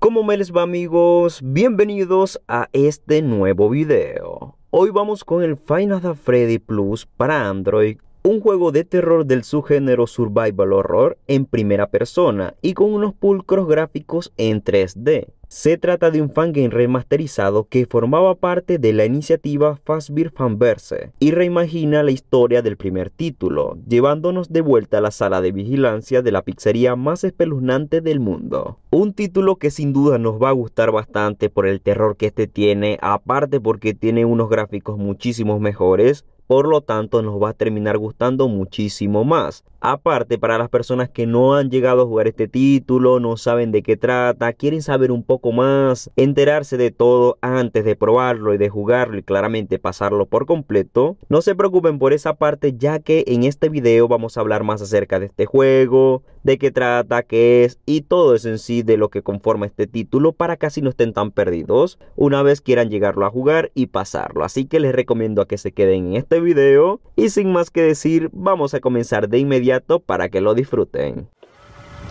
¿Cómo me les va amigos? Bienvenidos a este nuevo video. Hoy vamos con el Final Freddy Plus para Android un juego de terror del subgénero survival horror en primera persona y con unos pulcros gráficos en 3D. Se trata de un fangame remasterizado que formaba parte de la iniciativa Fazbear Fanverse y reimagina la historia del primer título, llevándonos de vuelta a la sala de vigilancia de la pizzería más espeluznante del mundo. Un título que sin duda nos va a gustar bastante por el terror que este tiene, aparte porque tiene unos gráficos muchísimos mejores, por lo tanto nos va a terminar gustando muchísimo más. Aparte, para las personas que no han llegado a jugar este título, no saben de qué trata, quieren saber un poco más, enterarse de todo antes de probarlo y de jugarlo y claramente pasarlo por completo, no se preocupen por esa parte ya que en este video vamos a hablar más acerca de este juego, de qué trata, qué es y todo eso en sí de lo que conforma este título para que así no estén tan perdidos una vez quieran llegarlo a jugar y pasarlo. Así que les recomiendo a que se queden en este este video y sin más que decir vamos a comenzar de inmediato para que lo disfruten.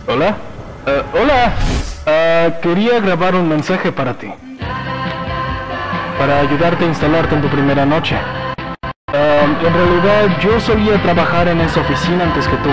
Hola, eh, hola, eh, quería grabar un mensaje para ti, para ayudarte a instalarte en tu primera noche. Eh, en realidad yo solía trabajar en esa oficina antes que tú.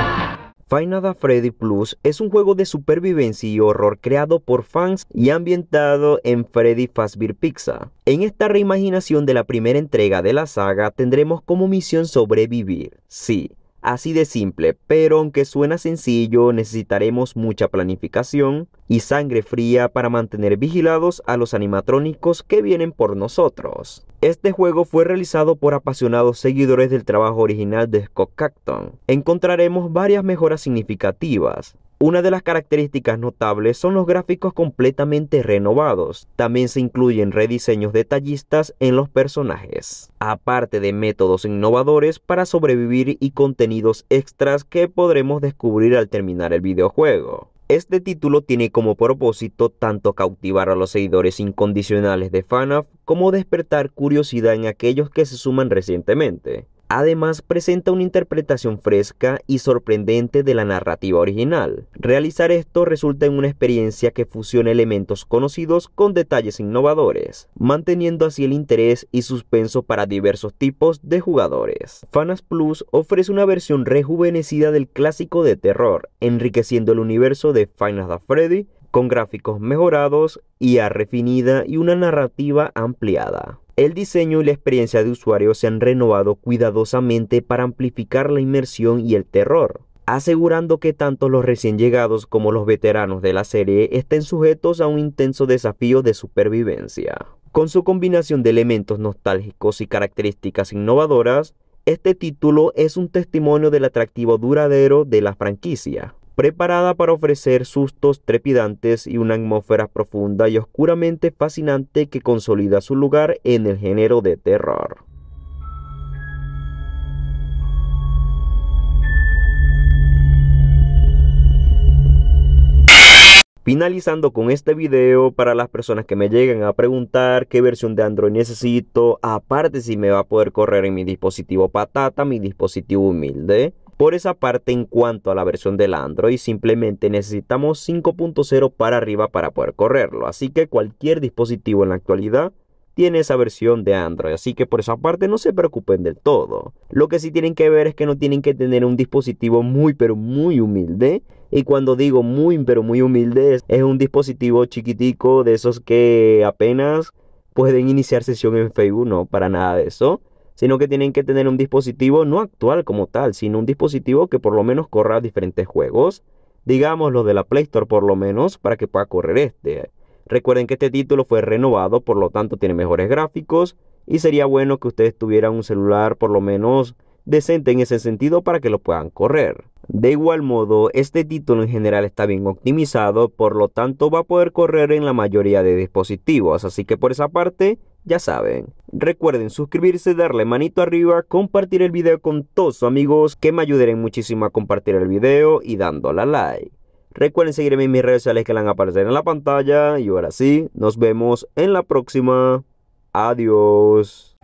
Final Freddy Plus es un juego de supervivencia y horror creado por fans y ambientado en Freddy Fazbear Pizza. En esta reimaginación de la primera entrega de la saga tendremos como misión sobrevivir. Sí, Así de simple, pero aunque suena sencillo, necesitaremos mucha planificación y sangre fría para mantener vigilados a los animatrónicos que vienen por nosotros. Este juego fue realizado por apasionados seguidores del trabajo original de Scott Cacton. Encontraremos varias mejoras significativas, una de las características notables son los gráficos completamente renovados. También se incluyen rediseños detallistas en los personajes, aparte de métodos innovadores para sobrevivir y contenidos extras que podremos descubrir al terminar el videojuego. Este título tiene como propósito tanto cautivar a los seguidores incondicionales de FNAF como despertar curiosidad en aquellos que se suman recientemente. Además, presenta una interpretación fresca y sorprendente de la narrativa original. Realizar esto resulta en una experiencia que fusiona elementos conocidos con detalles innovadores, manteniendo así el interés y suspenso para diversos tipos de jugadores. Fanas Plus ofrece una versión rejuvenecida del clásico de terror, enriqueciendo el universo de Final Fantasy con gráficos mejorados, IA refinida y una narrativa ampliada. El diseño y la experiencia de usuario se han renovado cuidadosamente para amplificar la inmersión y el terror, asegurando que tanto los recién llegados como los veteranos de la serie estén sujetos a un intenso desafío de supervivencia. Con su combinación de elementos nostálgicos y características innovadoras, este título es un testimonio del atractivo duradero de la franquicia, preparada para ofrecer sustos trepidantes y una atmósfera profunda y oscuramente fascinante que consolida su lugar en el género de terror. Finalizando con este video, para las personas que me llegan a preguntar qué versión de Android necesito, aparte si me va a poder correr en mi dispositivo patata, mi dispositivo humilde, por esa parte, en cuanto a la versión del Android, simplemente necesitamos 5.0 para arriba para poder correrlo. Así que cualquier dispositivo en la actualidad tiene esa versión de Android, así que por esa parte no se preocupen del todo. Lo que sí tienen que ver es que no tienen que tener un dispositivo muy pero muy humilde. Y cuando digo muy pero muy humilde es un dispositivo chiquitico de esos que apenas pueden iniciar sesión en Facebook, no, para nada de eso sino que tienen que tener un dispositivo no actual como tal, sino un dispositivo que por lo menos corra diferentes juegos, digamos los de la Play Store por lo menos, para que pueda correr este. Recuerden que este título fue renovado, por lo tanto tiene mejores gráficos y sería bueno que ustedes tuvieran un celular por lo menos decente en ese sentido para que lo puedan correr. De igual modo, este título en general está bien optimizado, por lo tanto va a poder correr en la mayoría de dispositivos, así que por esa parte ya saben. Recuerden suscribirse, darle manito arriba, compartir el video con todos sus amigos que me ayudarán muchísimo a compartir el video y dándole a like. Recuerden seguirme en mis redes sociales que van a aparecer en la pantalla y ahora sí, nos vemos en la próxima. Adiós.